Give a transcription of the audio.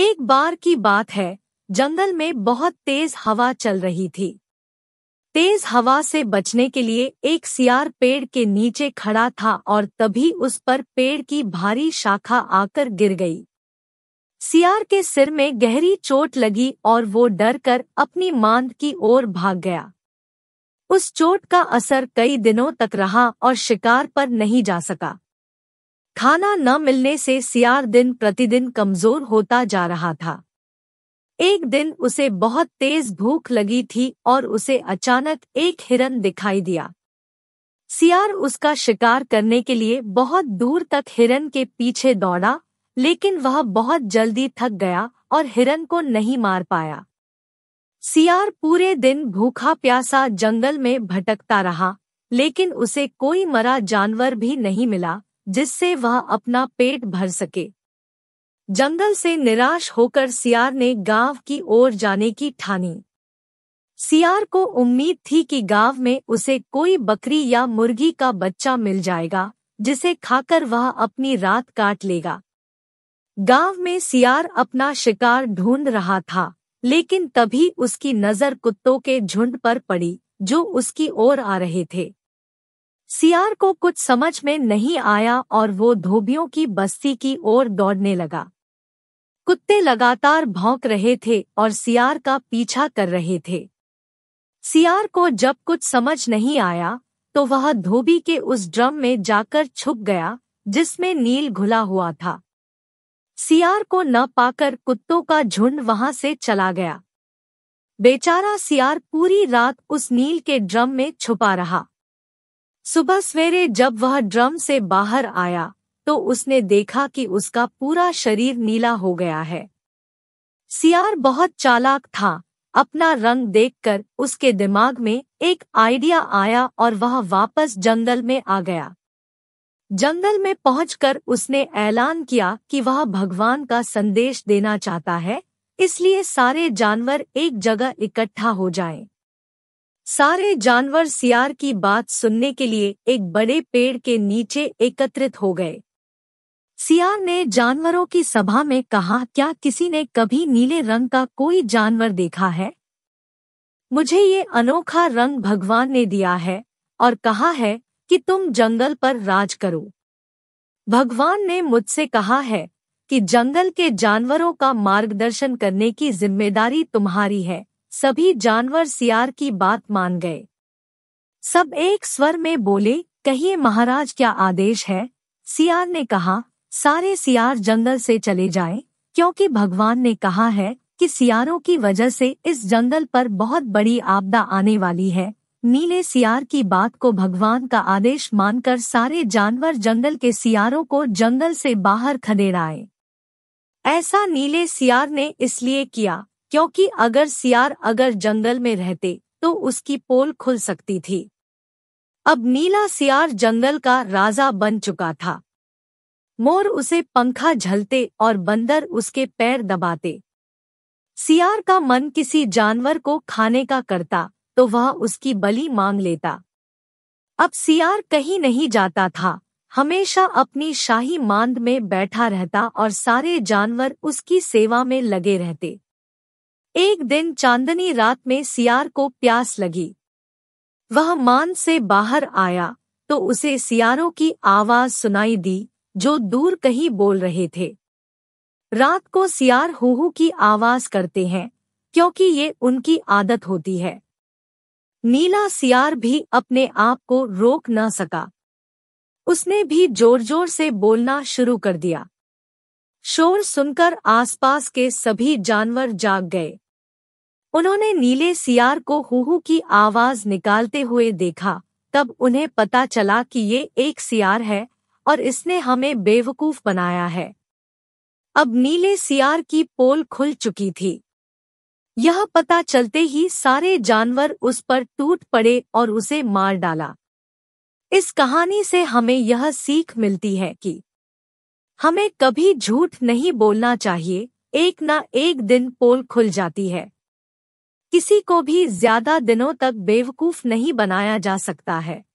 एक बार की बात है जंगल में बहुत तेज हवा चल रही थी तेज हवा से बचने के लिए एक सियार पेड़ के नीचे खड़ा था और तभी उस पर पेड़ की भारी शाखा आकर गिर गई सियार के सिर में गहरी चोट लगी और वो डरकर अपनी मांद की ओर भाग गया उस चोट का असर कई दिनों तक रहा और शिकार पर नहीं जा सका खाना न मिलने से सियार दिन प्रतिदिन कमजोर होता जा रहा था एक दिन उसे बहुत तेज भूख लगी थी और उसे अचानक एक हिरन दिखाई दिया सियार उसका शिकार करने के लिए बहुत दूर तक हिरन के पीछे दौड़ा लेकिन वह बहुत जल्दी थक गया और हिरन को नहीं मार पाया सियार पूरे दिन भूखा प्यासा जंगल में भटकता रहा लेकिन उसे कोई मरा जानवर भी नहीं मिला जिससे वह अपना पेट भर सके जंगल से निराश होकर सियार ने गांव की ओर जाने की ठानी सियार को उम्मीद थी कि गांव में उसे कोई बकरी या मुर्गी का बच्चा मिल जाएगा जिसे खाकर वह अपनी रात काट लेगा गांव में सियार अपना शिकार ढूंढ रहा था लेकिन तभी उसकी नजर कुत्तों के झुंड पर पड़ी जो उसकी ओर आ रहे थे सियार को कुछ समझ में नहीं आया और वो धोबियों की बस्ती की ओर दौड़ने लगा कुत्ते लगातार भौंक रहे थे और सियार का पीछा कर रहे थे सियार को जब कुछ समझ नहीं आया तो वह धोबी के उस ड्रम में जाकर छुप गया जिसमें नील घुला हुआ था सियार को न पाकर कुत्तों का झुंड वहां से चला गया बेचारा सियार पूरी रात उस नील के ड्रम में छुपा रहा सुबह सवेरे जब वह ड्रम से बाहर आया तो उसने देखा कि उसका पूरा शरीर नीला हो गया है सियार बहुत चालाक था अपना रंग देखकर उसके दिमाग में एक आइडिया आया और वह वापस जंगल में आ गया जंगल में पहुंचकर उसने ऐलान किया कि वह भगवान का संदेश देना चाहता है इसलिए सारे जानवर एक जगह इकट्ठा हो जाएं। सारे जानवर सियार की बात सुनने के लिए एक बड़े पेड़ के नीचे एकत्रित हो गए सियार ने जानवरों की सभा में कहा क्या किसी ने कभी नीले रंग का कोई जानवर देखा है मुझे ये अनोखा रंग भगवान ने दिया है और कहा है कि तुम जंगल पर राज करो भगवान ने मुझसे कहा है कि जंगल के जानवरों का मार्गदर्शन करने की जिम्मेदारी तुम्हारी है सभी जानवर सियार की बात मान गए सब एक स्वर में बोले कहिए महाराज क्या आदेश है सियार ने कहा सारे सियार जंगल से चले जाएं, क्योंकि भगवान ने कहा है कि सियारों की वजह से इस जंगल पर बहुत बड़ी आपदा आने वाली है नीले सियार की बात को भगवान का आदेश मानकर सारे जानवर जंगल के सियारों को जंगल से बाहर खदेड़ाए ऐसा नीले सियार ने इसलिए किया क्योंकि अगर सियार अगर जंगल में रहते तो उसकी पोल खुल सकती थी अब नीला सियार जंगल का राजा बन चुका था मोर उसे पंखा झलते और बंदर उसके पैर दबाते सियार का मन किसी जानवर को खाने का करता तो वह उसकी बलि मांग लेता अब सियार कहीं नहीं जाता था हमेशा अपनी शाही मांद में बैठा रहता और सारे जानवर उसकी सेवा में लगे रहते एक दिन चांदनी रात में सियार को प्यास लगी वह मान से बाहर आया तो उसे सियारों की आवाज सुनाई दी जो दूर कहीं बोल रहे थे रात को सियार हुहू की आवाज करते हैं क्योंकि ये उनकी आदत होती है नीला सियार भी अपने आप को रोक न सका उसने भी जोर जोर से बोलना शुरू कर दिया शोर सुनकर आसपास के सभी जानवर जाग गए उन्होंने नीले सियार को हुहू की आवाज निकालते हुए देखा तब उन्हें पता चला कि ये एक सियार है और इसने हमें बेवकूफ बनाया है अब नीले सियार की पोल खुल चुकी थी यह पता चलते ही सारे जानवर उस पर टूट पड़े और उसे मार डाला इस कहानी से हमें यह सीख मिलती है कि हमें कभी झूठ नहीं बोलना चाहिए एक ना एक दिन पोल खुल जाती है किसी को भी ज्यादा दिनों तक बेवकूफ नहीं बनाया जा सकता है